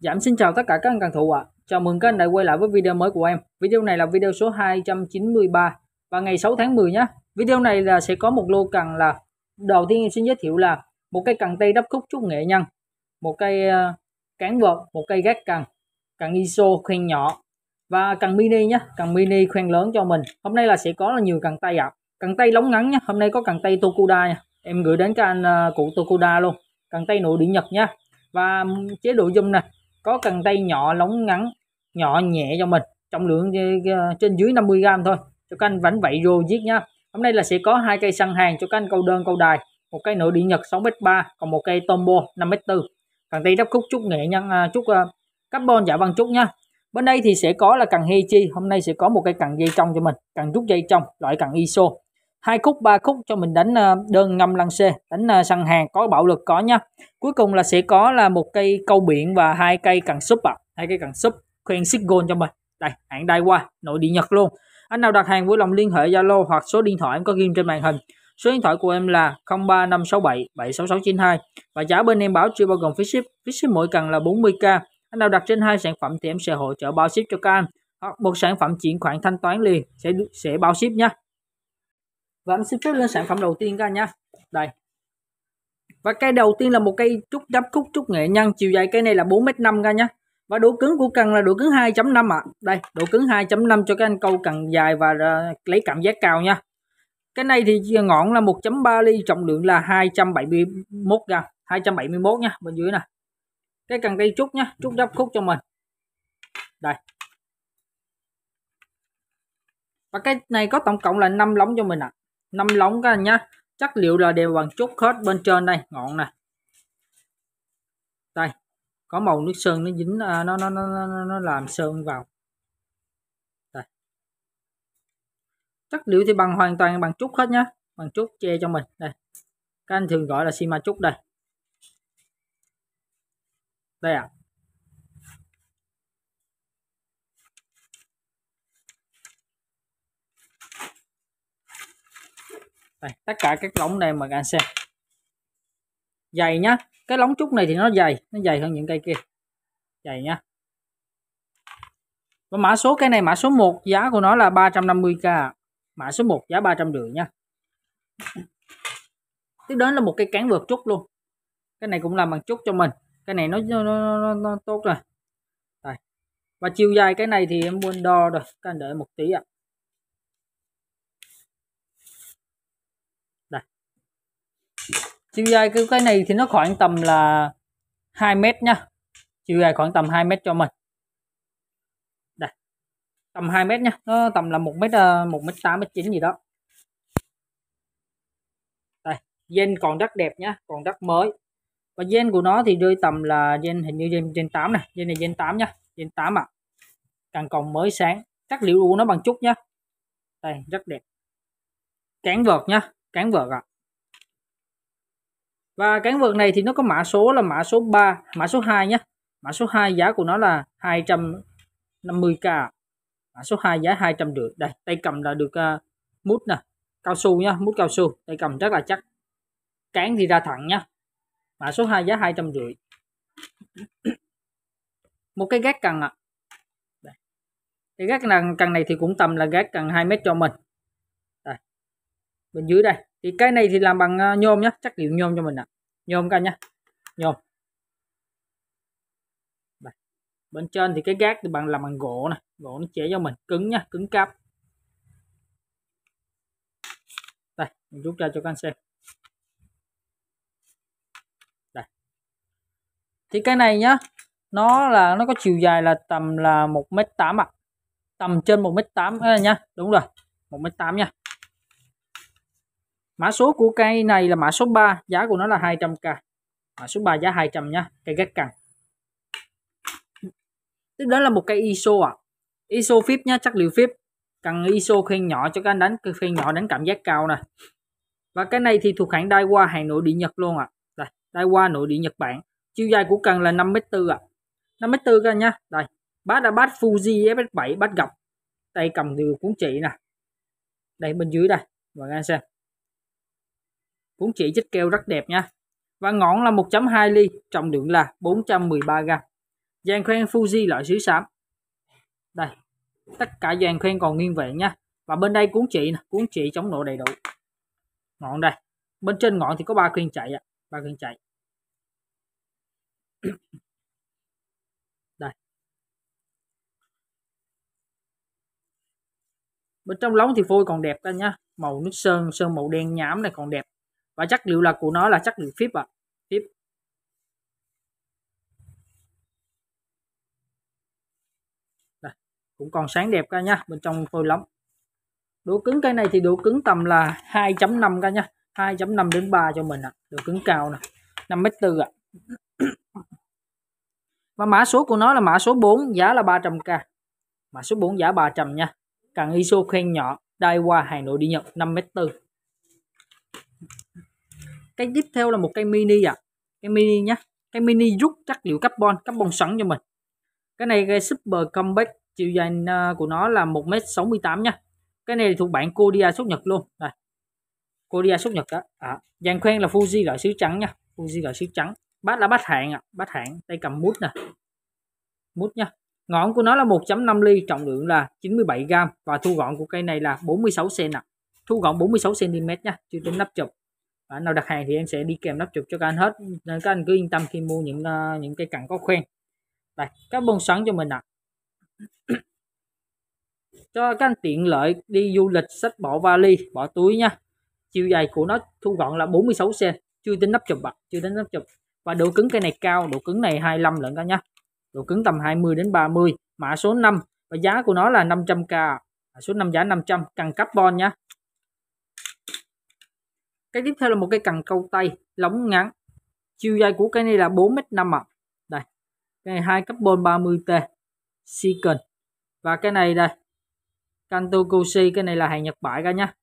Giảm dạ, xin chào tất cả các anh càng thủ ạ. À. Chào mừng các anh đã quay lại với video mới của em. Video này là video số 293 và ngày 6 tháng 10 nhé. Video này là sẽ có một lô cần là đầu tiên em xin giới thiệu là một cây cần tây đắp khúc trúc nghệ nhân, một cây ờ, cán vợt, một cây gác cần, cần ISO khoen nhỏ và cần mini nhé, cần mini khoen lớn cho mình. Hôm nay là sẽ có là nhiều cần tây ạ. À. Cần tây lóng ngắn nhé. Hôm nay có cần tây Tokuda nha. Em gửi đến các anh ờ, cụ Tokuda luôn. Cần tây nội địa Nhật nhé. Và chế độ zoom này có cần tay nhỏ lóng ngắn nhỏ nhẹ cho mình trọng lượng ờ, ờ, trên dưới 50 gram thôi cho các anh vẫn vậy rô giết nhá hôm nay là sẽ có hai cây săn hàng cho các anh câu đơn câu đài một cây nội địa nhật 6m3 còn một cây tombo 5m4 cần tay đắp khúc chút nghệ nhân à, chút uh, carbon giả văn chút nhá bên đây thì sẽ có là cần hechi hôm nay sẽ có một cây cần dây trong cho mình cần rút dây trong loại cần iso hai khúc ba khúc cho mình đánh ờ, đơn ngâm lăng xê đánh ờ, săn hàng có bạo lực có nha cuối cùng là sẽ có là một cây câu biển và hai cây cần súp ạ à. hai cây cần súp khuyên xích gold cho mình đây hãng đai qua nội địa nhật luôn anh nào đặt hàng vui lòng liên hệ zalo hoặc số điện thoại em có ghi trên màn hình số điện thoại của em là 03567 76692 và giá bên em báo chưa bao gồm phí ship phí ship mỗi cần là 40k anh nào đặt trên hai sản phẩm thì em sẽ hỗ trợ bao ship cho các anh hoặc một sản phẩm chuyển khoản thanh toán liền sẽ sẽ bao ship nhé và em xin phép lên sản phẩm đầu tiên các anh nhé đây và cây đầu tiên là một cây trúc đắp khúc trúc nghệ nhân chiều dài cây này là 4m5 các anh và độ cứng của cần là độ cứng 2.5 ạ à. đây độ cứng 2.5 cho các anh câu cần dài và ờ, lấy cảm giác cao nha cái này thì ngọn là 1.3 ly trọng lượng là 271 gram 271 nha bên dưới nè cái cần cây trúc nhá trúc đắp khúc cho mình đây và cái này có tổng cộng là 5 lóng cho mình ạ à năm lóng các anh nhá chất liệu là đều bằng chút hết bên trên đây ngọn này đây có màu nước sơn nó dính à, nó, nó nó nó nó làm sơn vào đây chất liệu thì bằng hoàn toàn bằng chút hết nhá bằng chút che cho mình đây các anh thường gọi là xi ma trúc đây đây ạ à. đây, tất cả các lóng này mà các anh xem dày nhá cái lóng trúc này thì nó dày nó dày hơn những cây kia dày nhá và mã số cái này mã số 1 giá của nó là 350k mã số 1 giá rưỡi nha tiếp đến là một cây cán vượt trúc luôn cái này cũng làm bằng trúc cho mình cái này nó nó, nó, nó, nó tốt rồi Đây. và chiều dài cái này thì em quên đo rồi các anh đợi một tí ạ à. chiều dài cái cái này thì nó khoảng tầm là 2 mét nha chiều dài khoảng tầm 2 mét cho mình đây tầm 2 mét nha nó tầm là một mét ờ, một mét tám mét chín gì đó đây gen còn rất đẹp nhá còn rất mới và gen của nó thì rơi tầm là gen hình như gen, gen tám này gen này gen tám nhá gen tám ạ à. càng còn mới sáng chất liệu của nó bằng chút nhá đây rất đẹp cán vợt nhá cán vợt ạ à và cán vợt này thì nó có mã số là mã số 3 mã số 2 nhé mã số 2 giá của nó là 250k mã số 2 giá 200 rưỡi đây tay cầm là được uh, mút nè cao su nhé mút cao su tay cầm rất là chắc cán thì ra thẳng nhé mã số 2 giá 200 rưỡi một cái gác cần ạ à. cái gác cần này thì cũng tầm là gác cần 2 mét cho mình bên dưới đây thì cái này thì làm bằng ờ, nhôm nhá chất liệu nhôm cho mình ạ à. nhôm cả nhá nhôm bên trên thì cái gác thì bằng làm bằng gỗ này gỗ nó chế cho mình cứng nhá cứng cáp đây mình rút ra cho các anh xem đây thì cái này nhá nó là nó có chiều dài là tầm là một mét tám ạ tầm trên một mét tám nhá đúng rồi một mét tám nha mã số của cây này là mã số 3 giá của nó là 200k mã số 3 giá 200 nhá cây gắt cằn tiếp đến là một cây ISO ạ à. ISO phíp nhá chất liệu phíp cần ISO khuyên nhỏ cho các anh đánh khuyên nhỏ đánh cảm giác cao nè và cái này thì thuộc hãng Daiwa hàng nội địa Nhật luôn ạ à. đây Daiwa nội địa Nhật Bản chiều dài của cần là 5m4 ạ à. 5m4 các anh nhá đây bát là bát Fuji FS7 bát gập tay cầm điều cuốn chỉ nè đây bên dưới đây và anh xem Cuốn chỉ chích keo rất đẹp nha. Và ngọn là 1.2 ly, trọng lượng là 413 g. dàn khoen Fuji loại xứ xám. Đây, tất cả dàn khoen còn nguyên vẹn nha. Và bên đây cuốn chỉ nè, cuốn chỉ chống nổ đầy đủ. Ngọn đây. Bên trên ngọn thì có ba khuyên chạy ạ, ba khuyên chạy. đây. Bên trong lóng thì phôi còn đẹp ra nhá màu nước sơn sơn màu đen nhám này còn đẹp và chất liệu là của nó là chất liệu phíp ạ à. phíp Đây, cũng còn sáng đẹp ca nhá bên trong phôi lắm độ cứng cái này thì độ cứng tầm là 2.5 ca nhá 2.5 đến 3 cho mình ạ à. độ cứng cao nè 5m4 ạ à. và mã số của nó là mã số 4 giá là 300k mã số 4 giá 300 nha cần ISO khen nhỏ đai qua Hà Nội đi Nhật 5m4 cái tiếp theo là một cây mini ạ à. cái mini nhá cái mini rút chất liệu carbon carbon sẵn cho mình cái này cái super compact chiều dài của nó là 1m68 nha cái này thuộc bản Kodia xuất Nhật luôn đây Kodia xuất Nhật đó à, dàn khoen là Fuji loại sứ trắng nha Fuji loại sứ trắng bát là bát hạng à. bát hạng tay cầm mút nè mút nha ngọn của nó là 1.5 ly trọng lượng là 97 gram và thu gọn của cây này là 46 cm thu gọn 46 cm nha chưa tính nắp chụp và anh nào đặt hàng thì em sẽ đi kèm nắp chụp cho các anh hết nên các anh cứ yên tâm khi mua những uh, những cây cằn có khoen đây các bông sắn cho mình ạ à. cho các anh tiện lợi đi du lịch sách bỏ vali bỏ túi nha chiều dài của nó thu gọn là 46 cm chưa tính nắp chụp ạ à, chưa tính nắp chụp và độ cứng cây này cao độ cứng này 25 lận cả nhá độ cứng tầm 20 đến 30 mã số 5 và giá của nó là 500k mã số 5 giá 500 cần carbon nhá cái tiếp theo là một cái cần câu tay lóng ngắn chiều dài của cái này là 4m5 ạ à. đây cái này 2 carbon 30T silicon và cái này đây Kanto Koshi cái này là hàng Nhật bãi ra nhá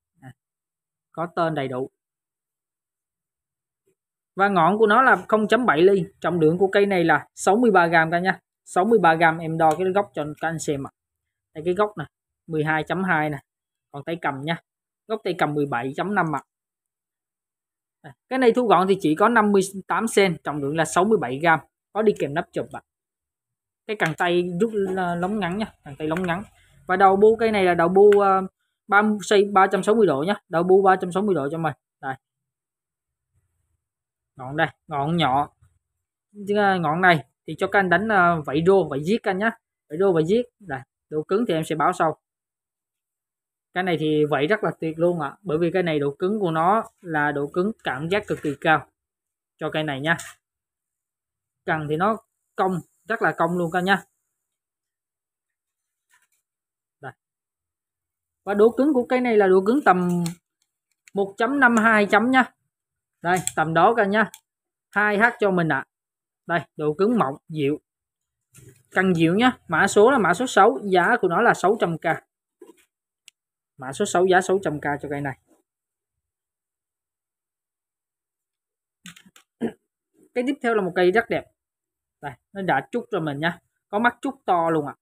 có tên đầy đủ và ngọn của nó là 0.7 ly trọng lượng của cây này là 63 gram ra nhá 63 gram em đo cái góc cho các anh xem ạ à. đây cái góc này 12.2 nè còn tay cầm nha góc tay cầm 17.5 ạ à. À, cái này thu gọn thì chỉ có 58 cm trọng lượng là 67 g có đi kèm nắp chụp ạ à. cái cần tay rút lóng ngắn nha cần tay lóng ngắn và đầu bu cây này là đầu bu ờ, ba xây 360 độ nhá đầu bu 360 độ cho mình đây ngọn đây ngọn nhỏ ờ, ngọn này thì cho các anh đánh ờ, vẫy rô vẫy giết anh nhá vẫy rô vẫy giết là độ cứng thì em sẽ báo sau cái này thì vậy rất là tuyệt luôn ạ à, bởi vì cái này độ cứng của nó là độ cứng cảm giác cực kỳ cao cho cây này nha cần thì nó cong rất là cong luôn cả nha Đây. và độ cứng của cây này là độ cứng tầm 1.52 chấm nha đây tầm đó cả nha 2h cho mình ạ à. đây độ cứng mỏng dịu cần dịu nhá mã số là mã số 6 giá của nó là 600k mã số 6 giá 600k cho cây này cái tiếp theo là một cây rất đẹp đây nó đã trúc rồi mình nha có mắt trúc to luôn ạ à.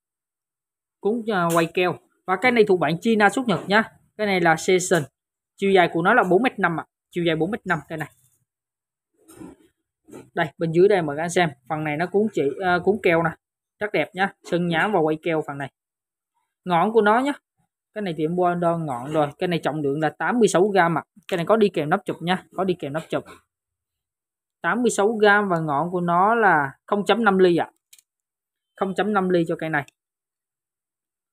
cũng quay keo và cái này thuộc bản China xuất Nhật nhá, cái này là season chiều dài của nó là 4m5 ạ à. chiều dài 4m5 cây này đây bên dưới đây mời các anh xem phần này nó cuốn chỉ uh, cuốn keo nè rất đẹp nhá sơn nhám và quay keo phần này ngọn của nó nhá cái này thì em mua đo ngọn rồi cái này trọng lượng là 86 gram ạ à. cái này có đi kèm nắp chụp nha có đi kèm nắp chụp 86 gram và ngọn của nó là 0.5 ly ạ à. 0.5 ly cho cây này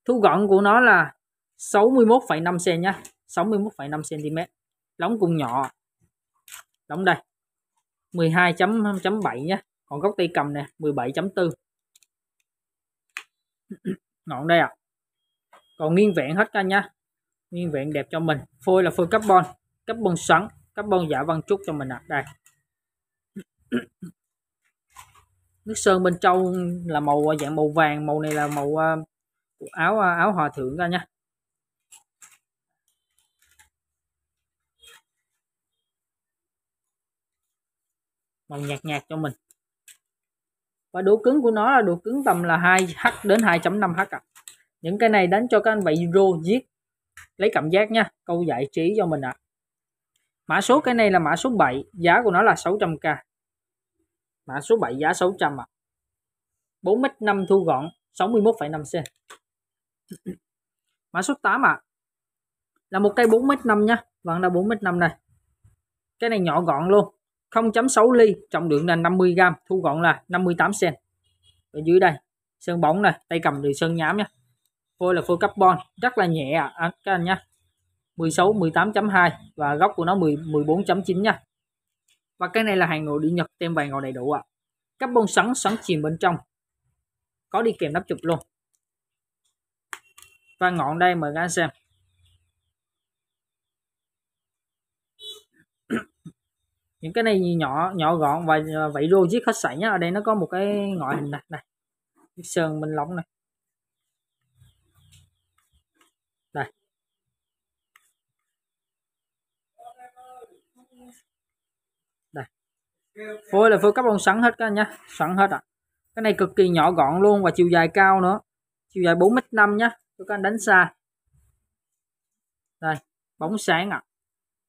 thu gọn của nó là 61,5 cm nhá 61,5 cm lóng cùng nhỏ lóng đây 12.7 nhé còn gốc tay cầm nè 17.4 ngọn đây ạ à còn nguyên vẹn hết cả nha nguyên vẹn đẹp cho mình phôi là phôi carbon carbon sẵn carbon giả văn trúc cho mình ạ à. đây nước sơn bên trong là màu à, dạng màu vàng màu này là màu à, áo à, áo hòa thượng ra nha màu nhạt nhạt cho mình và độ cứng của nó là độ cứng tầm là 2h đến 2.5h ạ. À những cái này đánh cho các anh vậy rô giết lấy cảm giác nha câu giải trí cho mình ạ à. mã số cái này là mã số 7 giá của nó là 600k mã số 7 giá 600 ạ à. 4m5 thu gọn 61,5 cm mã số 8 ạ à. là một cây 4m5 nha vẫn là 4m5 này cái này nhỏ gọn luôn 0.6 ly trọng lượng là 50 g thu gọn là 58 cm ở dưới đây sơn bóng này tay cầm thì sơn nhám nha phôi là phôi carbon rất là nhẹ à, các anh nhé 16 18.2 và góc của nó 10 14.9 nha và cái này là hàng nội đi Nhật tem vàng còn đầy đủ ạ à. carbon sắn sắn chìm bên trong có đi kèm nắp chụp luôn và ngọn đây mời các anh xem những cái này nhỏ nhỏ gọn và à, vậy rô giết hết sảy nhá ở đây nó có một cái ngọn hình này, này. sơn minh lóng này phôi là phôi carbon sẵn hết các anh nhá sẵn hết ạ à. cái này cực kỳ nhỏ gọn luôn và chiều dài cao nữa chiều dài 4 m 5 nhá cho các anh đánh xa đây bóng sáng ạ à.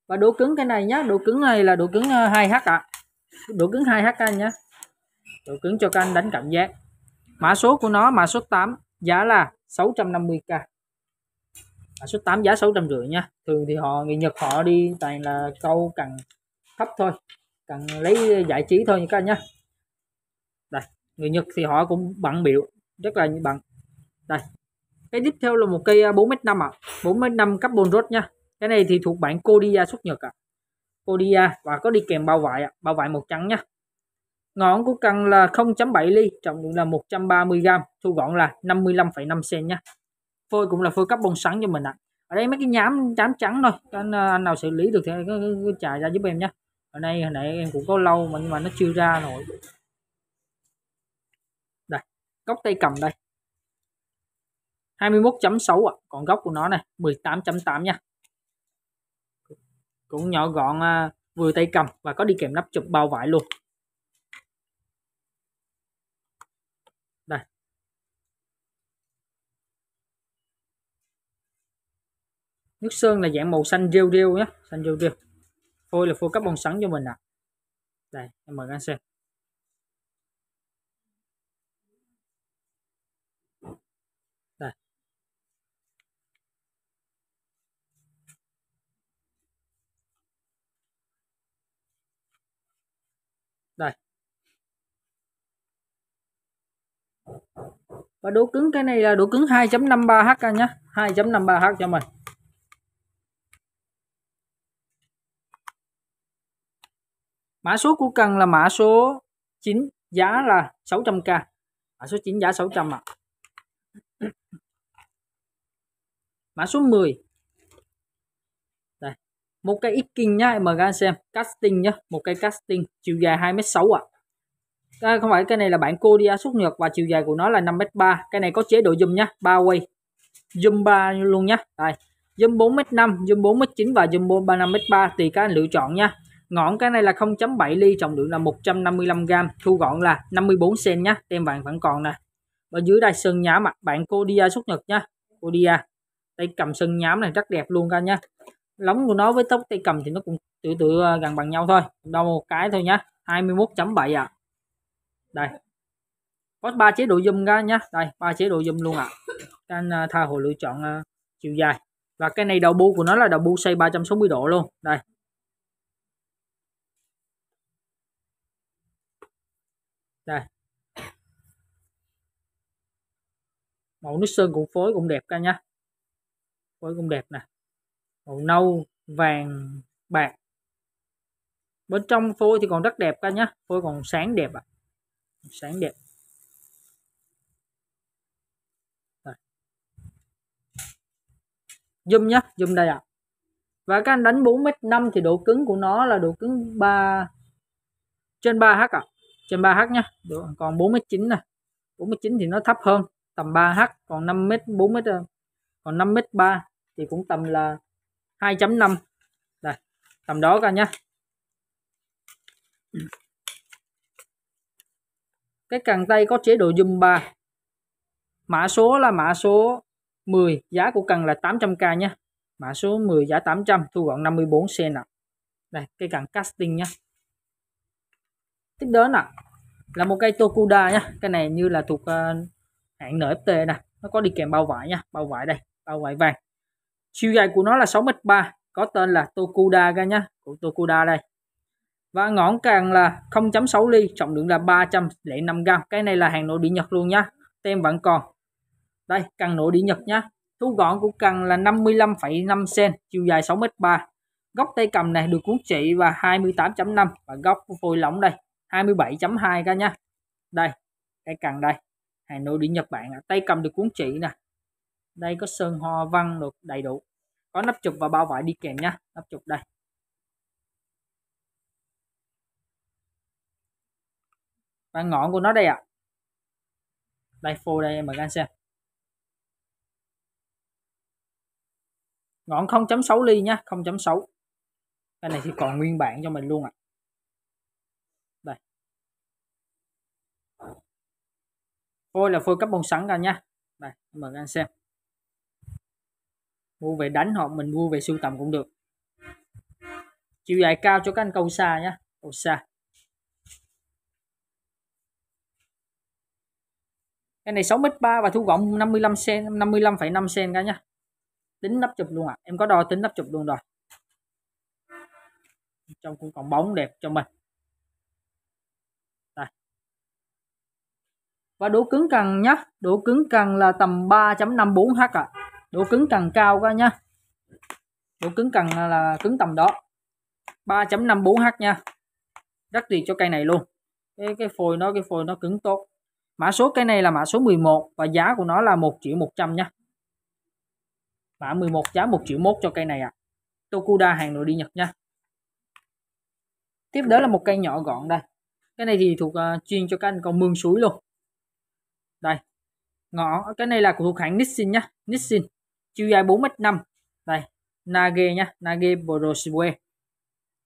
và độ cứng cái này nhá độ cứng này là độ cứng 2h ờ, ạ à. độ cứng 2h các anh nhá độ cứng cho các anh đánh cảm giác mã số của nó mã số 8 giá là 650k mã số 8 giá 650 nha thường thì họ người Nhật họ đi toàn là câu cần thấp thôi cần lấy giải trí thôi các anh nhé đây người Nhật thì họ cũng bận biểu rất là bận đây cái tiếp theo là một cây 4m5 à, ạ à. 4 m carbon rod nha cái này thì thuộc bản Kodia xuất Nhật ạ à. Kodia và có đi kèm bao vải ạ à. bao vải màu trắng nha ngọn của cần là 0.7 ly trọng lượng là 130g thu gọn là 55,5 cm nha phôi cũng là phôi carbon sáng cho mình ạ à. ở đây mấy cái nhám trám trắng thôi anh, à, anh nào xử lý được thì cứ, cứ, cứ trà ra giúp em nha ở đây hồi nãy em cũng có lâu mà nhưng mà nó chưa ra nổi đây góc tay cầm đây 21.6 ạ à. còn góc của nó này 18.8 nha cũng nhỏ gọn à, vừa tay cầm và có đi kèm nắp chụp bao vải luôn đây nước sơn là dạng màu xanh rêu rêu nhé xanh rêu rêu phôi là phôi carbon sắn cho mình ạ à. đây em mời anh xem đây đây và độ cứng cái này là độ cứng 2.53 h nhé 2.53 h cho mình mã số của cần là mã số 9 giá là 600k mã số 9 giá 600 ạ à. mã số 10 đây một cái ít kinh nhá em mời các xem casting nhá một cái casting chiều dài 2m6 ạ à. À, không phải cái này là bản Kodia xuất nhật và chiều dài của nó là 5m3 cái này có chế độ zoom nhá 3 quay zoom 3 luôn nhá đây zoom 4m5 zoom 4m9 và zoom 35m3 tùy các anh lựa chọn nha ngọn cái này là 0.7 ly trọng lượng là 155 g thu gọn là 54 sen nhá tem vàng vẫn còn nè và dưới đây sơn nhám mặt bạn Kodia xuất nhật nhá Kodia tay cầm sơn nhám này rất đẹp luôn các nhá lóng của nó với tóc tay cầm thì nó cũng tự tự ờ, gần bằng nhau thôi đâu một cái thôi nhá 21.7 ạ à. đây có ba chế độ zoom ra nhá đây ba chế độ zoom luôn ạ à. anh ờ, tha hồ lựa chọn ờ, chiều dài và cái này đầu bu của nó là đầu bu xoay 360 độ luôn đây đây màu nước sơn cũng phối cũng đẹp ca nhá phối cũng đẹp nè màu nâu vàng bạc bên trong phôi thì còn rất đẹp ca nhá phôi còn sáng đẹp ạ à. sáng đẹp đây. nhá zoom đây ạ à. và các anh đánh 4m5 thì độ cứng của nó là độ cứng 3 trên 3h ạ à trên 3h nhá được còn 4 này 9 nè 49 thì nó thấp hơn tầm 3h còn 5m 4m ờ, còn 5m3 thì cũng tầm là 2.5 đây tầm đó cả nhá cái càng tay có chế độ zoom 3 mã số là mã số 10 giá của cần là 800k nhé mã số 10 giá 800 thu gọn 54 xe nặng đây cái cần casting nhé tiếp đến nè là một cây Tokuda nhá cái này như là thuộc uh, hãng NFT nè nó có đi kèm bao vải nha bao vải đây bao vải vàng chiều dài của nó là 6m3 có tên là Tokuda ra nhá của Tokuda đây và ngọn càng là 0.6 ly trọng lượng là 305 gram cái này là hàng nội địa Nhật luôn nhá tem vẫn còn đây càng nội địa Nhật nhá thu gọn của cần là 55,5 cm chiều dài 6m3 góc tay cầm này được cuốn trị và 28.5 và góc phôi lỏng đây 27.2 cả nha đây cái cần đây Hà Nội đi Nhật Bản tay cầm được cuốn chỉ nè đây có sơn hoa văn được đầy đủ có nắp chụp và bao vải đi kèm nha nắp chụp đây và ngọn của nó đây ạ à. đây phô đây mời các anh xem ngọn 0.6 ly nhá 0.6 cái này thì còn nguyên bản cho mình luôn ạ à. phôi là phôi carbon sẵn ra nha đây mời anh xem mua về đánh hoặc mình mua về sưu tầm cũng được chiều dài cao cho các anh câu xa nhé câu xa cái này 6m3 và thu gọng 55 cm 55,5 cm cả nhá tính nắp chụp luôn ạ à. em có đo tính nắp chụp luôn rồi trong cũng còn bóng đẹp cho mình và độ cứng cần nhé, độ cứng cần là tầm 3.54h ạ à. độ cứng cần cao quá nhá độ cứng cần là, cứng tầm đó 3.54h nha rất tuyệt cho cây này luôn cái cái phôi nó cái phôi nó cứng tốt mã số cây này là mã số 11 và giá của nó là 1 triệu 100 nha mã 11 giá 1 triệu 1 cho cây này ạ à. Tokuda hàng nội địa Nhật nha tiếp đó là một cây nhỏ gọn đây cái này thì thuộc uh, chuyên cho các anh con mương suối luôn đây ngõ cái này là của thuộc hãng Nissin nhá Nissin chiều dài 4m5 đây Nage nhá Nage Boroshiwe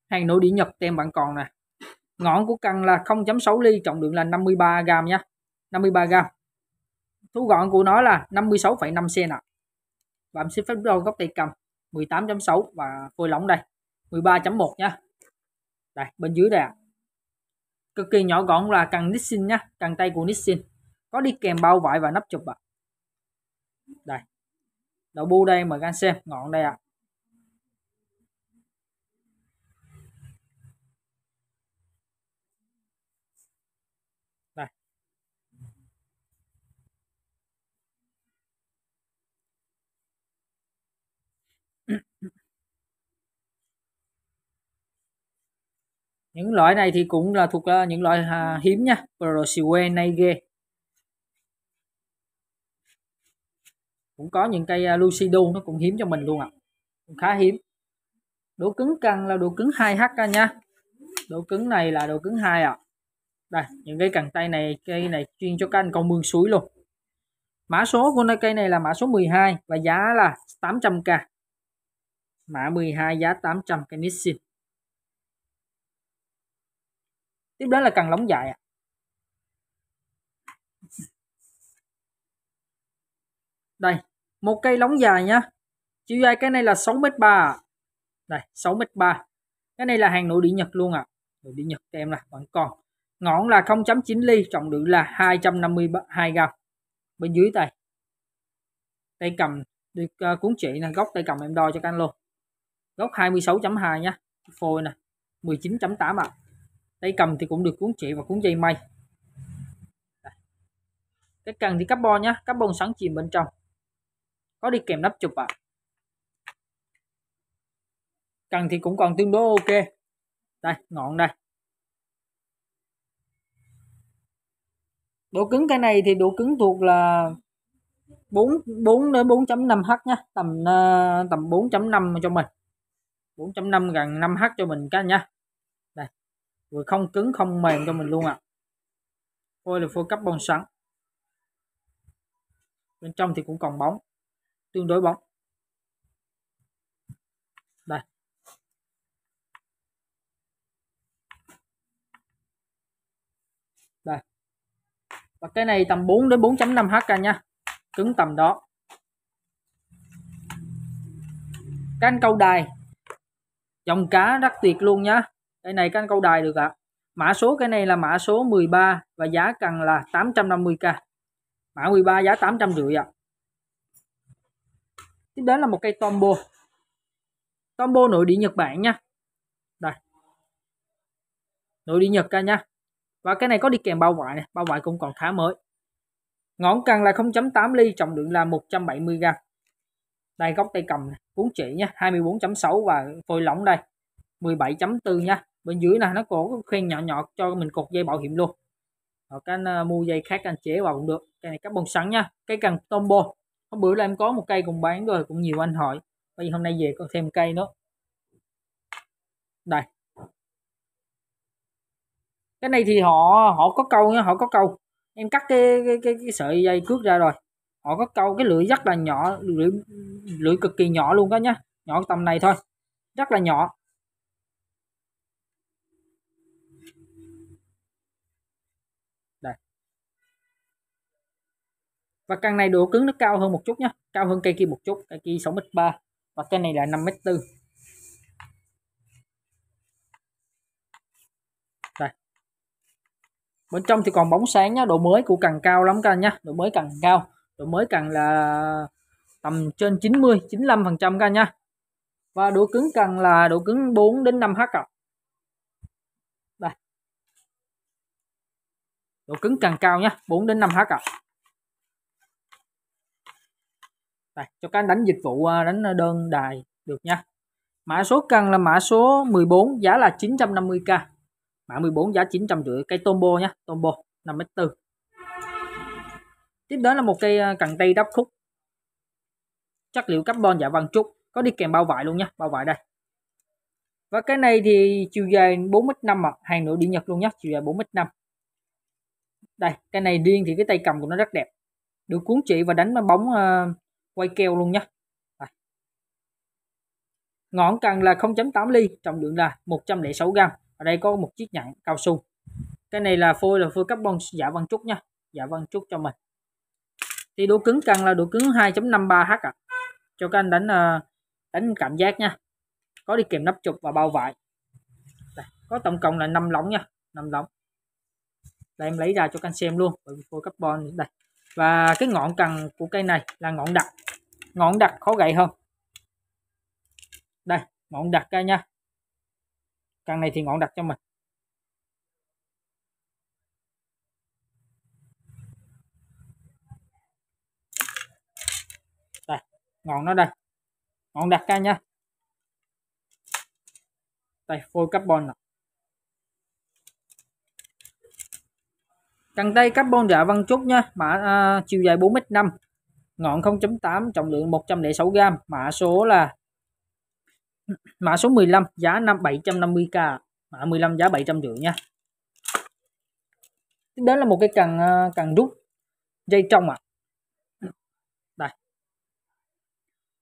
hàng nổi đi Nhật tem bạn còn nè ngõ của cần là 0.6 ly trọng lượng là 53 gram nhá 53 gram thu gọn của nó là 56,5 cm và em sẽ phép đôi góc tay cầm 18.6 và phôi lỏng đây 13.1 nhá đây bên dưới đây ạ cực kỳ nhỏ gọn là cần Nissin nhá cần tay của Nissin có đi kèm bao vải và nắp chụp ạ à. đây đậu bu đây mời các anh xem ngọn đây ạ à. đây những loại này thì cũng là thuộc à, những loại à, hiếm nha Prosilue Nage. cũng có những cây à, lucido nó cũng hiếm cho mình luôn ạ à. khá hiếm độ cứng căng là độ cứng 2h cả nha độ cứng này là độ cứng 2 ạ à. đây những cái cần tay này cây này chuyên cho canh anh con mương suối luôn mã số của cây này là mã số 12 và giá là 800k mã 12 giá 800 cây Nissin tiếp đến là cần lóng dài ạ à. đây một cây lóng dài nhá chiều dài cái này là 6 mét ba đây 6 mét ba cái này là hàng nội địa nhật luôn ạ à. nội địa nhật em là vẫn còn ngọn là 0.9 ly trọng lượng là 252 gram bên dưới tay tay cầm được uh, cuốn trị là góc tay cầm em đo cho canh luôn góc 26.2 nhá phôi nè 19.8 ạ tay cầm thì cũng được cuốn trị và cuốn dây may cái cần thì carbon nhá carbon sẵn chìm bên trong có đi kèm nắp chụp ạ à. cần thì cũng còn tương đối ok đây ngọn đây độ cứng cái này thì độ cứng thuộc là 4 4 đến 4.5 h nhá, tầm ờ, tầm 4.5 cho mình. 4.5 gần 5 h cho mình cả nhá. Đây. Vừa không cứng không mềm cho mình luôn ạ. À. Phôi là phôi cấp carbon sẵn. Bên trong thì cũng còn bóng tương đối bóng đây đây và cái này tầm 4 đến 4.5 h nha cứng tầm đó canh câu đài dòng cá rất tuyệt luôn nhá cái này canh câu đài được ạ mã số cái này là mã số 13 và giá cần là 850k mã 13 giá rưỡi ạ tiếp đến là một cây tombo tombo nội địa nhật bản nha đây nội địa nhật ca nha và cái này có đi kèm bao vải này bao vải cũng còn khá mới ngón cần là 0.8 ly trọng lượng là 170 g đây góc tay cầm này, cuốn chỉ nha 24.6 và phôi lỏng đây 17.4 nha bên dưới là nó có khuyên nhỏ nhỏ cho mình cột dây bảo hiểm luôn hoặc anh à, mua dây khác anh chế vào cũng được cái này carbon sẵn nha cái cần tombo hôm bữa là em có một cây cùng bán rồi cũng nhiều anh hỏi bây giờ hôm nay về có thêm cây nữa đây cái này thì họ họ có câu nhá họ có câu em cắt cái cái cái, cái sợi dây cước ra rồi họ có câu cái lưỡi rất là nhỏ lưỡi lưỡi cực kỳ nhỏ luôn đó nhá nhỏ tầm này thôi rất là nhỏ và căn này độ cứng nó cao hơn một chút nhé cao hơn cây kia một chút cây kia 6m3 và cây này là 5m4 đây bên trong thì còn bóng sáng nhá độ mới của càng cao lắm các anh nhá độ mới càng cao độ mới càng là tầm trên 90 95 phần trăm các anh nhá và độ cứng cần là độ cứng 4 đến 5 h à. đây độ cứng càng cao nhá 4 đến 5 h à. đây cho các anh đánh dịch vụ à, đánh à, đơn đài được nha mã số căn là mã số 14 giá là 950k mã 14 giá rưỡi cây tombo nhá tombo 5m4 tiếp đến là một cây à, cần tây đắp khúc chất liệu carbon giả dạ văn trúc có đi kèm bao vải luôn nhá bao vải đây và cái này thì chiều dài 4m5 mặt hàng nội địa Nhật luôn nhá chiều dài 4m5 đây cái này riêng thì cái tay cầm của nó rất đẹp được cuốn chỉ và đánh bóng quay keo luôn nhé ngọn cần là 0.8 ly trọng lượng là 106 gram ở đây có một chiếc nhẫn cao su cái này là phôi là phôi carbon giả văn trúc nha giả văn trúc cho mình thì độ cứng cần là độ cứng 2.53 h ạ à. cho các anh đánh ờ, đánh cảm giác nha có đi kèm nắp chụp và bao vải có tổng cộng là 5 lóng nha 5 lóng đây em lấy ra cho các anh xem luôn phôi carbon đây và cái ngọn cần của cây này là ngọn đặc ngọn đặt khó gậy hơn đây ngọn đặt ra nha căn này thì ngọn đặt cho mình đây ngọn nó đây ngọn đặt ra nha đây phôi carbon này. cần tay carbon dạ văn chút nha mã à, chiều dài 4m5 ngọn 0.8 trọng lượng 106 g, mã số là mã số 15 giá 5 750k, mã 15 giá 700 triệu nha. Tiếp đến là một cái cần ờ, cần rút dây trong ạ. À. Đây.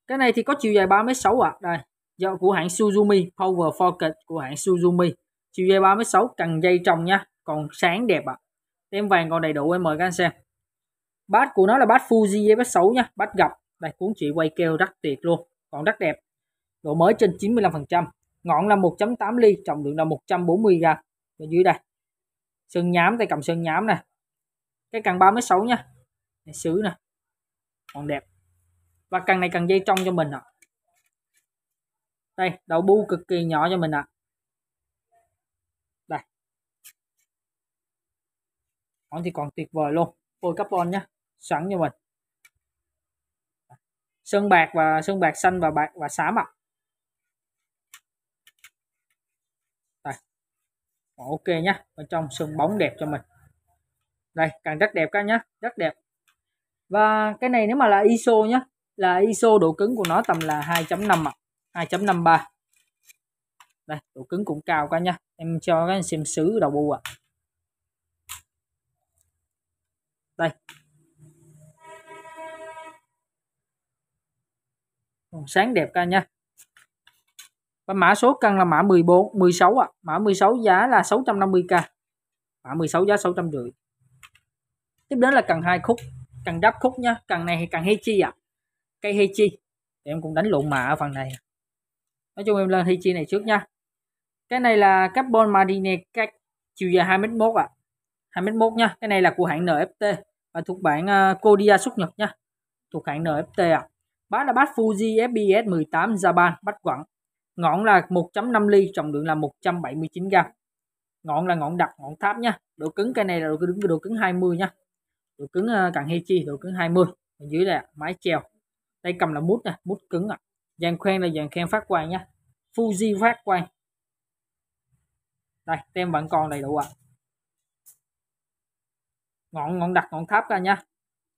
Cái này thì có chiều dài 3m6 ạ. À. Đây, do của hãng Suzumi Power focus của hãng Suzumi. Chiều dài 3m6 cần dây trong nha, còn sáng đẹp ạ. À. Tem vàng còn đầy đủ em mời các anh xem bát của nó là bát Fuji với bát 6 nha bát gập đây cuốn chỉ quay keo rất tuyệt luôn còn rất đẹp độ mới trên 95% ngọn là 1.8 ly trọng lượng là 140 g bên dưới đây sơn nhám tay cầm sơn nhám nè cái càng 36 nha này, sứ nè còn đẹp và càng này càng dây trong cho mình ạ à. đây đầu bu cực kỳ nhỏ cho mình ạ à. đây còn thì còn tuyệt vời luôn phôi carbon nhé sẵn cho mình sơn bạc và sơn bạc xanh và bạc và xám ạ à. ok nhé bên trong sơn bóng đẹp cho mình đây càng rất đẹp các nhá rất đẹp và cái này nếu mà là ISO nhé là ISO độ cứng của nó tầm là 2.5 ạ à. 2.53 đây độ cứng cũng cao các nhá em cho các anh xem xứ đầu bu ạ à. đây sáng đẹp ca nha và mã số cân là mã 14 16 ạ à. mã 16 giá là 650k mã 16 giá 650 tiếp đến là cần hai khúc cần đắp khúc nhá cần này thì cần Hechi ạ à. cây Hechi thì em cũng đánh lộn mã ở phần này nói chung em lên Hechi này trước nha cái này là carbon marine cách chiều dài 2m1 ạ à. 2m1 nha cái này là của hãng NFT và thuộc bản uh, ờ, Kodia xuất nhập nha thuộc hãng NFT à bát là bát Fuji FPS 18 Japan bát quặng ngọn là 1.5 ly trọng lượng là 179 g ngọn là ngọn đặc ngọn tháp nha độ cứng cây này là độ cứng độ cứng 20 nha độ cứng uh, ờ, càng Hechi độ cứng 20 ở dưới là mái treo tay cầm là mút nè mút cứng à dàn khoen là dàn khoen phát quang nha Fuji phát quang đây tem vẫn còn đầy đủ ạ à ngọn ngọn đặt ngọn tháp ra nha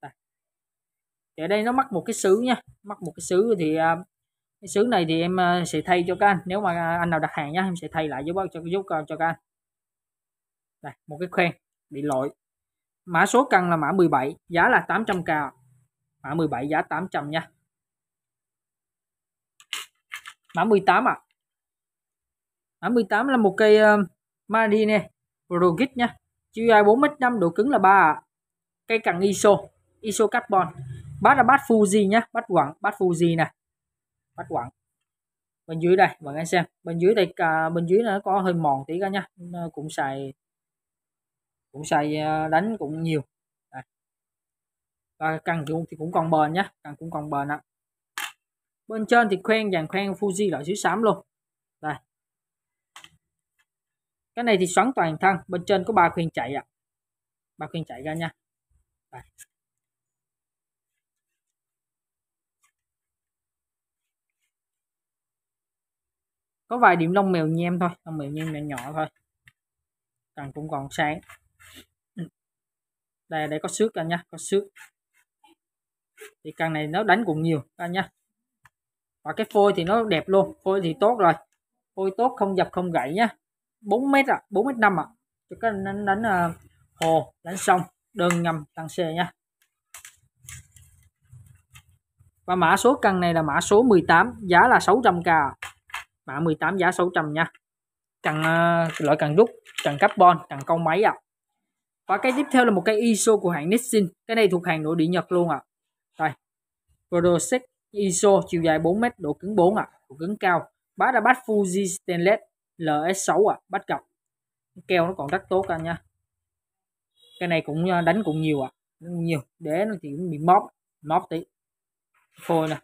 đây. ở đây nó mắc một cái xứ nha mắc một cái xứ thì à, cái xứ này thì em à, sẽ thay cho các anh nếu mà anh nào đặt hàng nhá em sẽ thay lại giúp cho giúp à, cho các anh đây một cái khoen bị lỗi mã số cần là mã 17 giá là 800k mã 17 giá 800 nha mã 18 ạ à. mã 18 là một cây uh, Marine Progit nha GI 4m5 độ cứng là 3 ạ. Cây cẳng ISO, ISO carbon. Bát là bát Fuji nhá, bát quặng, bát Fuji này. Bát quặng. Bên dưới đây, mọi người xem. Bên dưới đây à, bên dưới nó có hơi mòn tí cả nha, cũng xài cũng xài à, đánh cũng nhiều. Đây. Và cẳng cũng thì cũng còn bền nhá, cẳng cũng còn bền ạ. Bên trên thì khoen dàn khoen Fuji loại xíu xám luôn. Đây, cái này thì xoắn toàn thân bên trên có ba khuyên chạy ạ à. ba khuyên chạy ra nha Đây. có vài điểm lông mèo nhem thôi lông mèo nhem nhỏ nhỏ thôi càng cũng còn sáng đây đây có xước ra nha có xước thì càng này nó đánh cũng nhiều ra nha và cái phôi thì nó đẹp luôn phôi thì tốt rồi phôi tốt không dập không gãy nhá 4 mét ạ, à, 4 mét 5 ạ. À. Cho các anh đánh, đánh uh, hồ, đánh sông, đơn nhầm tăng xe nha. Và mã số căn này là mã số 18, giá là 600k. Mã 18 giá 600 nha. Cần uh, ờ, loại cần rút, cần carbon, cần câu máy ạ. À. Và cái tiếp theo là một cái ISO của hãng Nissin. Cái này thuộc hàng nội địa Nhật luôn ạ. À. Đây. Project ISO chiều dài 4m, độ cứng 4 ạ, à, độ cứng cao. bát là bát Fuji stainless LS6 à bắt cặp keo nó còn rất tốt anh nha cái này cũng à, đánh cũng nhiều à nhiều để nó thì cũng bị móp móp tí phôi nè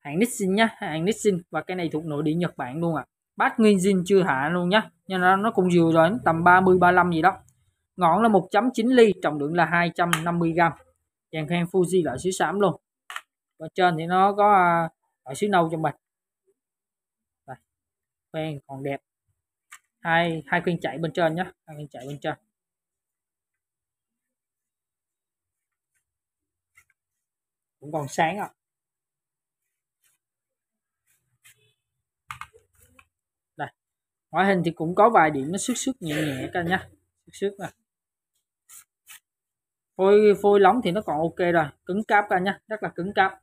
hãng Nixon nhá hãng Nixon và cái này thuộc nội địa Nhật Bản luôn à bát zin chưa hạ luôn nhá nhưng nó, nó cũng vừa rồi tầm 30 35 gì đó ngọn là 1.9 ly trọng lượng là 250 g dàn khen Fuji loại xứ xám luôn và trên thì nó có loại à, xứ nâu cho mình quen còn đẹp hai hai khuyên chạy bên trên nhé hai khuyên chạy bên trên cũng còn sáng ạ à. đây ngoại hình thì cũng có vài điểm nó xước xước nhẹ nhẹ các anh nhá xước xước này phôi phôi lóng thì nó còn ok rồi cứng cáp các anh nhá rất là cứng cáp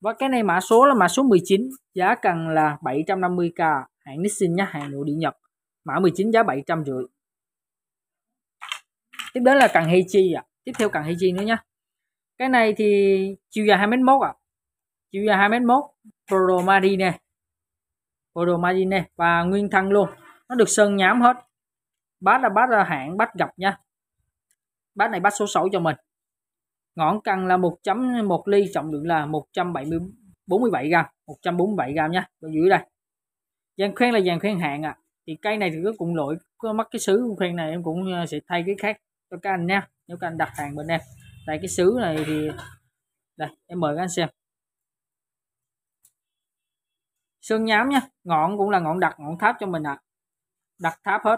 và cái này mã số là mã số 19 giá cần là 750k hãng Nissin nhé hàng nội địa Nhật mã 19 giá rưỡi tiếp đến là cần Heichi ạ à. tiếp theo cần Heichi nữa nhé cái này thì chiều dài 2m1 ạ à. chiều dài 2m1 Pro Marine Pro Marine và nguyên thân luôn nó được sơn nhám hết bát là bát là hãng bát gặp nha bát này bát số 6 cho mình ngọn cần là 1.1 ly trọng lượng là 170 47 gram 147 gram nha bên dưới đây dàn khoen là dàn khoen hạng à thì cây này thì cũng lỗi có mắc cái xứ khoen này em cũng ờ, sẽ thay cái khác cho các anh nha nếu các anh đặt hàng bên em tại cái xứ này thì đây em mời các anh xem sơn nhám nha ngọn cũng là ngọn đặt ngọn tháp cho mình ạ à. đặt tháp hết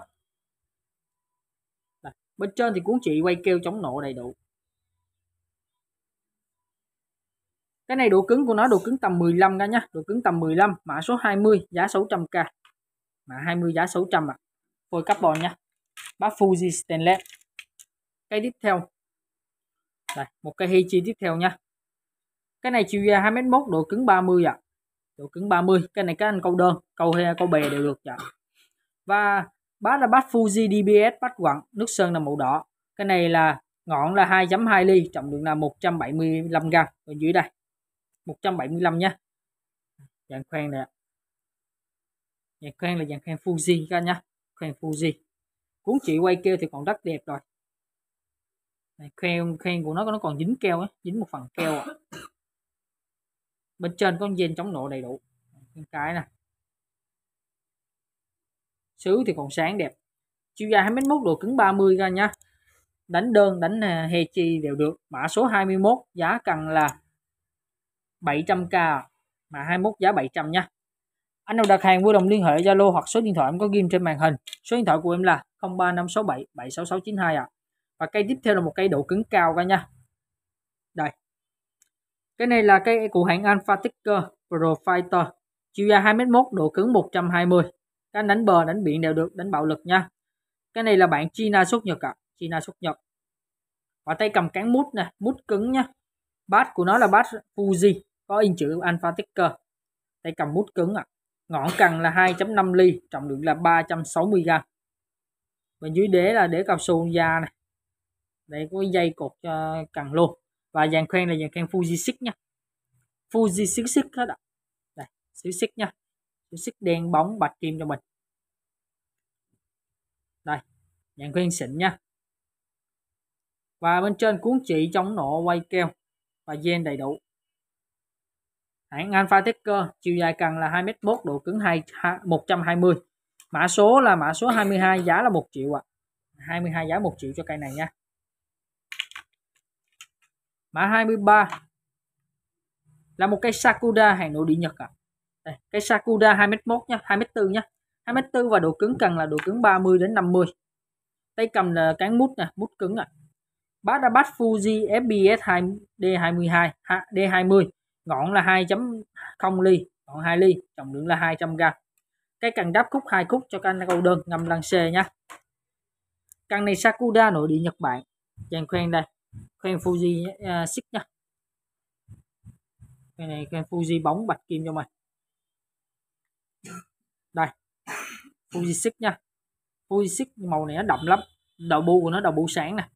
đây. bên trên thì cuốn chị quay kêu chống nổ đầy đủ cái này độ cứng của nó độ cứng tầm 15 ra nhá độ cứng tầm 15 mã số 20 giá 600k mã 20 giá 600 ạ à. phôi carbon nha bát Fuji stainless cái tiếp theo đây một cây Heichi tiếp theo nha cái này chiều dài 2m1 độ cứng 30 ạ à. độ cứng 30 cái này các anh câu đơn câu hay câu bè đều được ạ dạ. và bát là bát Fuji DBS bát quặng nước sơn là màu đỏ cái này là ngọn là 2.2 ly trọng lượng là 175 gram ở dưới đây 175 nha Dàn khoan này, dàn khoan là dàn khoan Fuji các anh nhá khoan Fuji cuốn chị quay keo thì còn rất đẹp rồi này, khoan khoan của nó nó còn dính keo ấy, dính một phần keo ạ. bên trên có gen chống nổ đầy đủ những cái nè sứ thì còn sáng đẹp chiều dài 21 độ cứng 30 ra nha đánh đơn đánh à, he chi đều được mã số 21 giá cần là 700k mà 21 giá 700 nha anh nào đặt hàng vui lòng liên hệ Zalo hoặc số điện thoại em có ghi trên màn hình số điện thoại của em là 03567 76692 ạ à. và cây tiếp theo là một cây độ cứng cao cả nha đây cái này là cây của hãng Alpha Ticker Profighter chiều dài 2m1 độ cứng 120 các đánh bờ đánh biển đều được đánh bạo lực nha cái này là bản China xuất Nhật ạ à. China xuất Nhật và tay cầm cán mút nè mút cứng nha bát của nó là bát Fuji có in chữ alpha ticker tay cầm bút cứng ạ à. ngọn cần là 2.5 ly trọng lượng là 360 gram bên dưới đế là đế cao su da này đây có dây cột cho ờ, cần luôn và dàn khoen là dàn khoen Fuji Six nha Fuji Six Six hết ạ đây Six 6 nha Six đen bóng bạch kim cho mình đây dàn khoen xịn nha và bên trên cuốn chỉ chống nổ quay keo và gen đầy đủ hãng Alpha Ticker chiều dài cần là 2m1 độ cứng 2, 120 mã số là mã số 22 giá là 1 triệu ạ à. 22 giá 1 triệu cho cây này nha mã 23 là một cây Sakura hàng nội địa Nhật ạ à. cây Sakura 2m1 nhá 2m4 nhá 2m4 và độ cứng cần là độ cứng 30 đến 50 tay cầm là cán mút nè mút cứng ạ à. Badabat Fuji FBS 2 D22 D20 ngọn là 2.0 ly ngọn 2 ly trọng lượng là 200 g cái cần đáp khúc hai khúc cho canh câu đơn ngâm lăng xê nhá. căn này Sakuda nội địa Nhật Bản dàn khoen đây khoen Fuji uh, xích nha cái này khoen Fuji bóng bạch kim cho mày đây Fuji xích nhá, Fuji xích màu này nó đậm lắm đầu bu của nó đầu bu sáng nè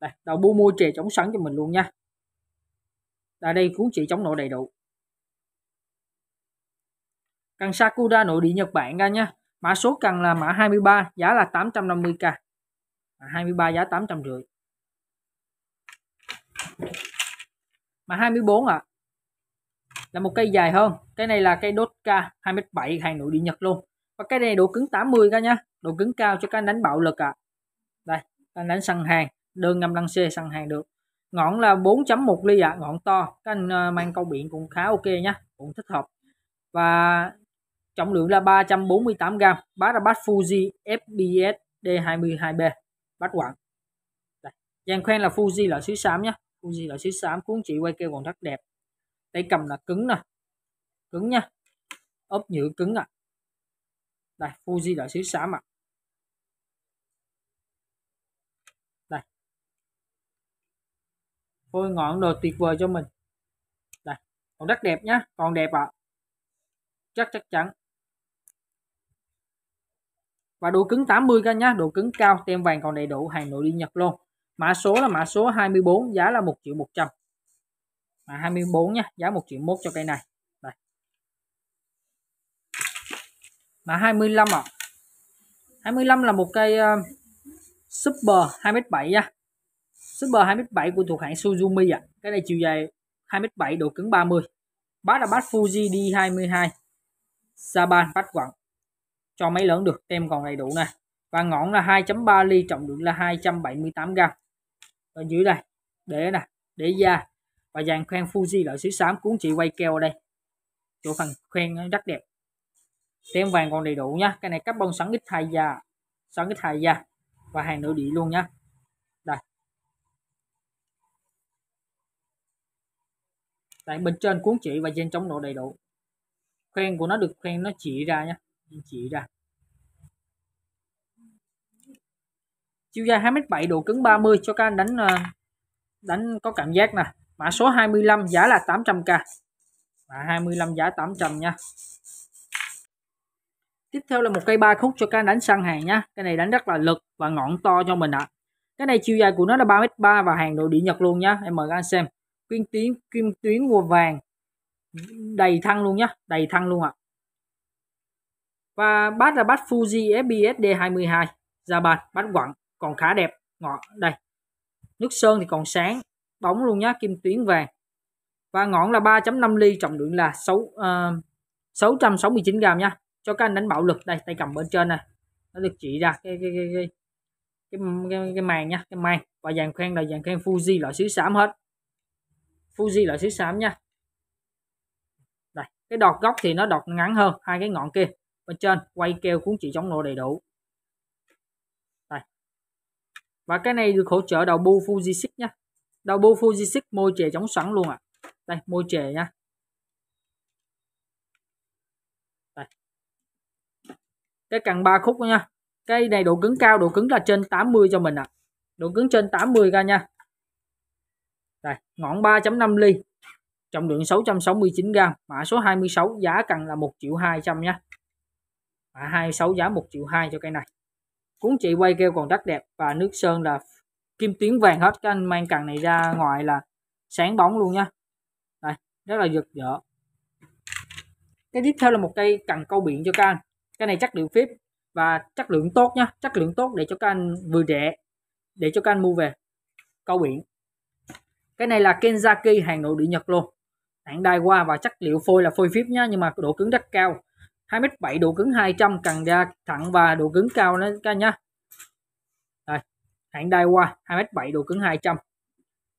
đây đầu bu mua chè chống sẵn cho mình luôn nha Tại đây cuốn chỉ chống nổ đầy đủ. Cần Sakura nội địa Nhật Bản ra nha. Mã số cần là mã 23, giá là 850k. Mã 23 giá 850. Mã 24 ạ. À. Là một cây dài hơn. Cái này là cây Dotka 2m7 hàng nội địa Nhật luôn. Và cái này độ cứng 80 ra nhá, Độ cứng cao cho cái đánh bạo lực ạ. À. Đây, đánh săn hàng, đơn 5 lăng C săn hàng được ngọn là 4.1 ly ạ à, ngọn to các anh ờ, mang câu biển cũng khá ok nhá cũng thích hợp và trọng lượng là 348 gram bát là bát Fuji fbs D22B bát quặng Giang khoen là Fuji loại xứ xám nhá Fuji loại xứ xám cuốn chị quay kêu còn rất đẹp tay cầm là cứng nè cứng nha ốp nhựa cứng ạ à. đây Fuji loại xứ xám ạ à. phôi ngọn đồ tuyệt vời cho mình đây còn rất đẹp nhá còn đẹp ạ à. chắc chắc chắn và độ cứng 80 các nhá độ cứng cao tem vàng còn đầy đủ hàng nội đi nhật luôn mã số là mã số 24 giá là 1 triệu 100 mã 24 nhá giá 1 triệu 1 cho cây này đây mã 25 ạ à. 25 là một cây uh, super 2m7 nha Super 2m7 của thuộc hãng Suzumi ạ. À. Cái này chiều dài 2m7 độ cứng 30. Bát là bát Fuji D22. Saban bát quặng. Cho máy lớn được, tem còn đầy đủ nè. Và ngọn là 2.3 ly, trọng lượng là 278 g. bên dưới đây, Để nè, để da và dàn khoen Fuji loại xứ xám cuốn chị quay keo đây. Chỗ phần khoen rất đẹp. Tem vàng còn đầy đủ nhá. Cái này carbon sẵn ít hai da, sẵn ít hai da và hàng nội địa luôn nhá. Đấy, bên trên cuốn chỉ và gen chống nổ đầy đủ khoen của nó được khoen nó chỉ ra nhé chỉ ra chiều dài 2m7 độ cứng 30 cho các anh đánh ờ, đánh có cảm giác nè mã số 25 giá là 800k mã 25 giá 800 nha tiếp theo là một cây ba khúc cho các anh đánh săn hàng nha cái này đánh rất là lực và ngọn to cho mình ạ à. cái này chiều dài của nó là 3m3 và hàng độ địa nhật luôn nha em mời các anh xem kim tuyến kim tuyến màu vàng đầy thăng luôn nhá đầy thăng luôn ạ và bát là bát Fuji FBSD 22 ra bàn bát quặng còn khá đẹp ngọn đây nước sơn thì còn sáng bóng luôn nhá kim tuyến vàng và ngọn là 3.5 ly trọng lượng là 6 uh, 669 gram nhá cho các anh đánh bạo lực đây tay cầm bên trên này nó được chỉ ra cái cái cái cái cái, cái, cái màn nha cái màn và dàn khoen là dàn khoen Fuji loại xứ xám hết Fuji là xứ xám nha đây cái đọt góc thì nó đọt ngắn hơn hai cái ngọn kia bên trên quay keo cuốn chỉ chống nổ đầy đủ đây và cái này được hỗ trợ đầu bu Fuji 6 nha đầu bu Fuji 6 môi chè chống sẵn luôn ạ à. đây môi chè nha đây. cái cần ba khúc nha cái này độ cứng cao độ cứng là trên 80 cho mình ạ à. độ cứng trên 80 ra nha đây, ngọn 3.5 ly, trọng lượng 669 g, mã số 26 giá cần là 1 triệu 200 nhé. Mã 26 giá 1 triệu 2 cho cây này. Cuốn chị quay keo còn rất đẹp và nước sơn là kim tuyến vàng hết các anh mang cần này ra ngoài là sáng bóng luôn nha. Đây, rất là rực rỡ. Cái tiếp theo là một cây cần câu biển cho các anh. Cái này chất liệu phíp và chất lượng tốt nhá, chất lượng tốt để cho các anh vừa rẻ để cho các anh mua về câu biển cái này là Kenzaki hàng nội địa Nhật luôn hãng daiwa và chất liệu phôi là phôi phíp nhá nhưng mà độ cứng rất cao 2m7 độ cứng 200 cần ra thẳng và độ cứng cao nó các nhá Đây, hãng daiwa 2m7 độ cứng 200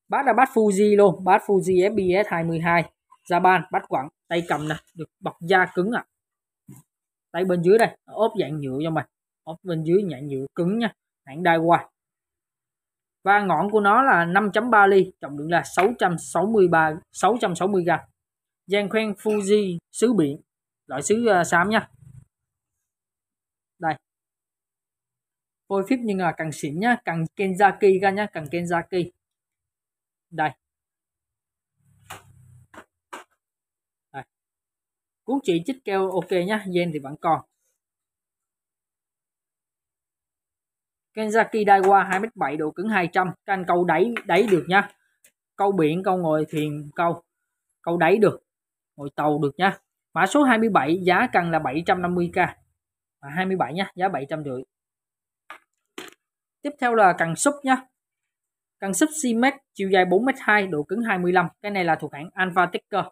bát là bát Fuji luôn bát Fuji FBS 22 Japan bát quặng tay cầm nè được bọc da cứng ạ à. tay bên dưới đây ốp dạng nhựa cho mày ốp bên dưới dạng nhựa cứng nha hãng daiwa và ngọn của nó là 5.3 ly trọng lượng là 663 660 g giang khoen Fuji xứ biển loại xứ à, xám nha đây phôi phíp nhưng là càng xịn nhá càng Kenzaki ra nhá càng Kenzaki đây cuốn chỉ chích keo ok nhá gen thì vẫn còn Kenzaki Daiwa 2m7 độ cứng 200 các anh câu đẩy đẩy được nha câu biển câu ngồi thuyền câu câu đẩy được ngồi tàu được nha mã số 27 giá cần là 750k và 27 nha giá 700 rưỡi tiếp theo là cần súp nha cần súp Simex chiều dài 4m2 độ cứng 25 cái này là thuộc hãng Alpha Ticker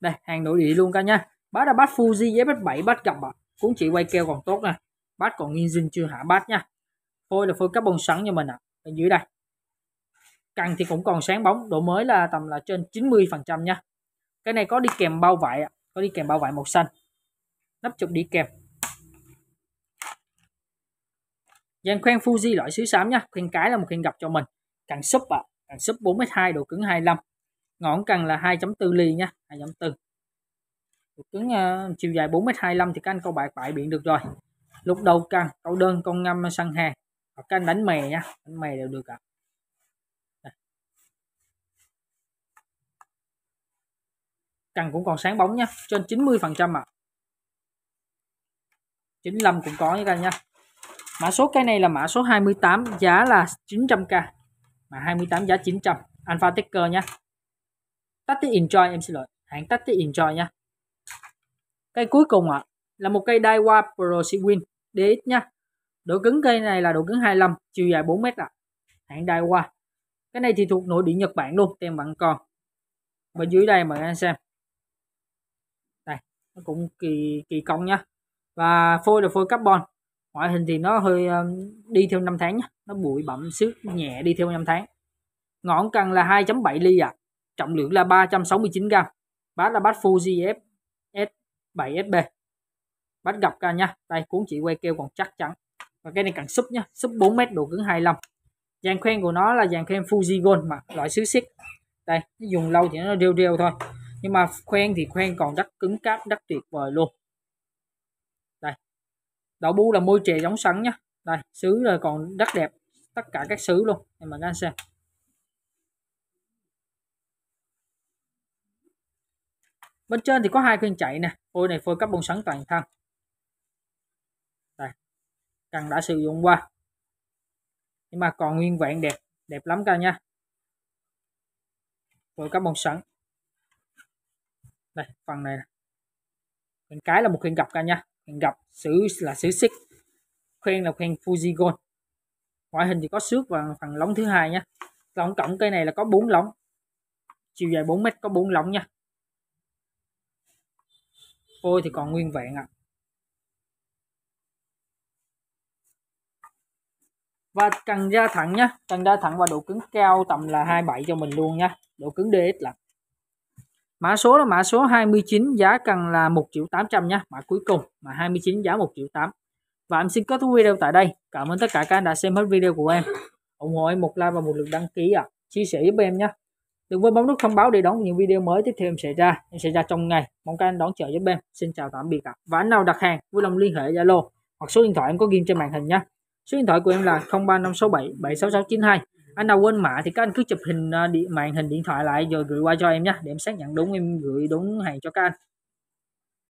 đây hàng nội địa luôn cả nha bát là bát Fuji với bát 7 bát gặp ạ à. cuốn chỉ quay keo còn tốt nè bát còn nghiêng dinh chưa hạ bát nha phôi là phôi carbon sẵn cho mình ạ à. dưới đây cần thì cũng còn sáng bóng độ mới là tầm là trên 90 phần trăm nha cái này có đi kèm bao vải ạ có đi kèm bao vải màu xanh nắp chụp đi kèm dàn khoen Fuji loại xứ xám nha khoen cái là một khoen gặp cho mình cần súp ạ à. càng súp 42 độ cứng 25 ngọn cần là 2.4 ly nha 2.4 độ cứng uh, chiều dài 4m25 thì các anh câu bạc bãi biển được rồi lúc đầu cần câu đơn con ngâm săn hàng hoặc các bánh mè nha bánh mè đều được cả cần cũng còn sáng bóng nhá trên 90 phần trăm ạ 95 cũng có nha các nha mã số cái này là mã số 28 giá là 900k mà 28 giá 900 alpha ticker nhá tắt tati enjoy em xin lỗi hãng tắt tati enjoy nhá cây cuối cùng ạ là một cây Daiwa Pro Sequin DX nhá độ cứng cây này là độ cứng 25 chiều dài 4 mét ạ hạng đai qua cái này thì thuộc nội địa Nhật Bản luôn tem bạn còn và dưới đây mời anh xem đây nó cũng kỳ kỳ công nhá và phôi là phôi carbon ngoại hình thì nó hơi um, đi theo năm tháng nhá. nó bụi bặm xước nhẹ đi theo năm tháng ngọn cần là 2.7 ly ạ trọng lượng là 369 gram bát là bát Fuji F S7SB bát gặp ca nha đây cuốn chỉ quay kêu còn chắc chắn và cái này càng súp nhá súp 4 mét độ cứng 25 dàn khoen của nó là dàn khoen Fuji Gold mà loại xứ xích đây nó dùng lâu thì nó rêu rêu thôi nhưng mà khoen thì khoen còn rất cứng cáp rất tuyệt vời luôn đây đậu bu là môi trề giống sắn nhá đây xứ rồi còn rất đẹp tất cả các xứ luôn em mời các anh xem bên trên thì có hai khuyên chạy nè phôi này phôi carbon sắn toàn thân cần đã sử dụng qua nhưng mà còn nguyên vẹn đẹp đẹp lắm cả nha rồi các bông sẵn đây phần này hình cái là một hình gặp cả nha hình gặp sử là sử xích khuyên là khuyên Fuji Gold ngoại hình thì có xước và phần lóng thứ hai nha lóng cộng cây này là có bốn lóng chiều dài 4 mét có bốn lóng nha phôi thì còn nguyên vẹn ạ à. và cần da thẳng nhá cần da thẳng và độ cứng cao tầm là 27 cho mình luôn nhá độ cứng DX là mã số là mã số 29 giá cần là 1 triệu 800 nhá mã cuối cùng mà 29 giá 1 triệu 8 và em xin kết thúc video tại đây cảm ơn tất cả các anh đã xem hết video của em ủng hộ em một like và một lượt đăng ký ạ à. chia sẻ giúp em nhé đừng quên bấm nút thông báo để đón những video mới tiếp theo em sẽ ra em sẽ ra trong ngày mong các anh đón chờ giúp em xin chào tạm biệt ạ à. và anh nào đặt hàng vui lòng liên hệ zalo hoặc số điện thoại em có ghi trên màn hình nhé Số điện thoại của em là 03567 76692. Anh nào quên mã thì các anh cứ chụp hình à, điện, màn hình điện thoại lại rồi gửi qua cho em nhé để em xác nhận đúng em gửi đúng hàng cho các anh.